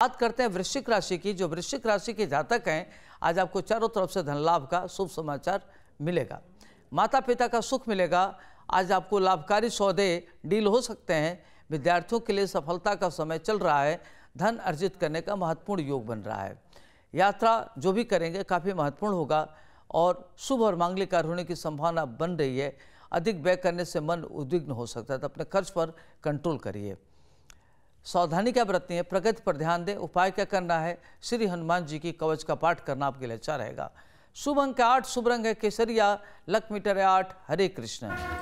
बात करते हैं वृश्चिक राशि की जो वृश्चिक राशि के जातक हैं आज आपको चारों तरफ से धन लाभ का शुभ समाचार मिलेगा माता पिता का सुख मिलेगा आज आपको लाभकारी सौदे डील हो सकते हैं विद्यार्थियों के लिए सफलता का समय चल रहा है धन अर्जित करने का महत्वपूर्ण योग बन रहा है यात्रा जो भी करेंगे काफ़ी महत्वपूर्ण होगा और शुभ और मांगलिकार होने की संभावना बन रही है अधिक व्यय करने से मन उद्विग्न हो सकता है तो अपने खर्च पर कंट्रोल करिए सावधानी क्या बरतनी है प्रगति पर ध्यान दें उपाय क्या करना है श्री हनुमान जी की कवच का पाठ करना आपके लिए अच्छा रहेगा शुभ अंक आठ शुभ रंग है केसरिया लक मीटर है आठ हरे कृष्ण